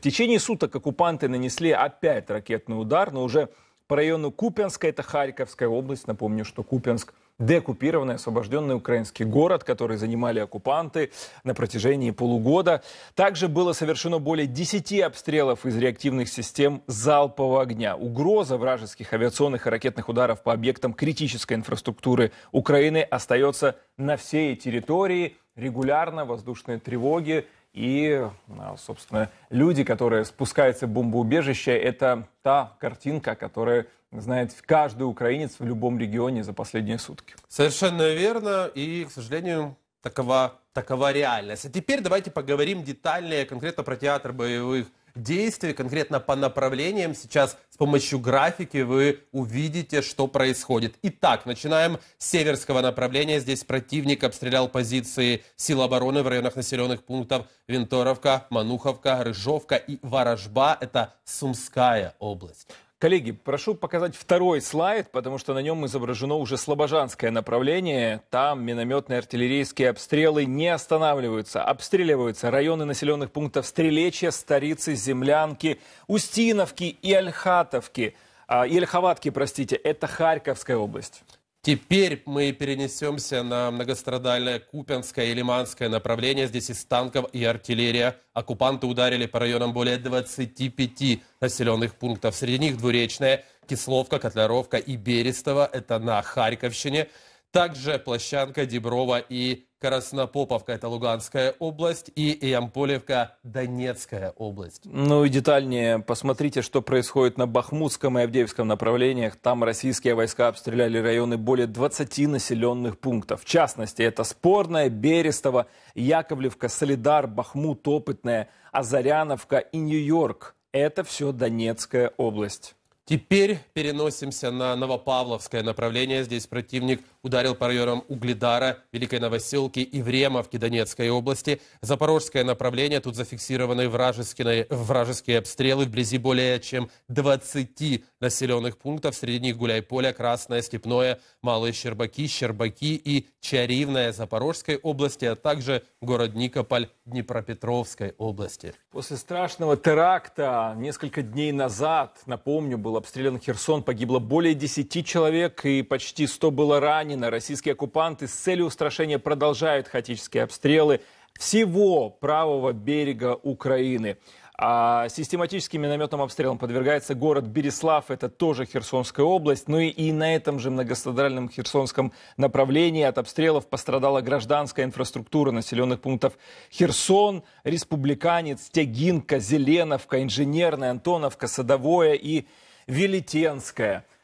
В течение суток оккупанты нанесли опять ракетный удар, но уже по району Купенска, это Харьковская область, напомню, что Купянск деоккупированный, освобожденный украинский город, который занимали оккупанты на протяжении полугода. Также было совершено более 10 обстрелов из реактивных систем залпового огня. Угроза вражеских авиационных и ракетных ударов по объектам критической инфраструктуры Украины остается на всей территории. Регулярно воздушные тревоги и, а, собственно, люди, которые спускаются в бомбоубежище, это та картинка, которая знает каждый украинец в любом регионе за последние сутки. Совершенно верно. И, к сожалению, такова, такова реальность. А теперь давайте поговорим детальнее конкретно про театр боевых действий, конкретно по направлениям. Сейчас с помощью графики вы увидите, что происходит. Итак, начинаем с северского направления. Здесь противник обстрелял позиции сил обороны в районах населенных пунктов Винторовка, Мануховка, Рыжовка и Ворожба. Это Сумская область. Коллеги, прошу показать второй слайд, потому что на нем изображено уже слобожанское направление. Там минометные артиллерийские обстрелы не останавливаются. Обстреливаются районы населенных пунктов Стрелечья, Старицы, Землянки, Устиновки и Альхатовки. А, Ильховатки, простите, это Харьковская область. Теперь мы перенесемся на многострадальное Купенское и Лиманское направление. Здесь из танков и артиллерия. Оккупанты ударили по районам более 25 населенных пунктов. Среди них Двуречная, Кисловка, Котляровка и Берестово. Это на Харьковщине. Также Плащанка, Деброва и Краснопоповка, это Луганская область, и Ямполевка, Донецкая область. Ну и детальнее посмотрите, что происходит на Бахмутском и Авдеевском направлениях. Там российские войска обстреляли районы более 20 населенных пунктов. В частности, это Спорная, Берестово, Яковлевка, Солидар, Бахмут, Опытная, Азаряновка и Нью-Йорк. Это все Донецкая область. Теперь переносимся на Новопавловское направление. Здесь противник ударил по Угледара, Великой Новоселки и Времовки Донецкой области. Запорожское направление тут зафиксированы вражеские, вражеские обстрелы вблизи более чем 20 населенных пунктов. Среди них Гуляйполе Красное, Степное, Малые Щербаки, Щербаки и Чаривная Запорожской области, а также город Никополь Днепропетровской области. После страшного теракта несколько дней назад, напомню, был обстрелян Херсон, погибло более 10 человек и почти 100 было ранено ранено. Российские оккупанты с целью устрашения продолжают хаотические обстрелы всего правого берега Украины. А систематическим минометным обстрелом подвергается город Береслав, это тоже Херсонская область. Ну и, и на этом же многострадальном херсонском направлении от обстрелов пострадала гражданская инфраструктура населенных пунктов Херсон, Республиканец, Тягинка, Зеленовка, Инженерная, Антоновка, Садовое и Велетенская.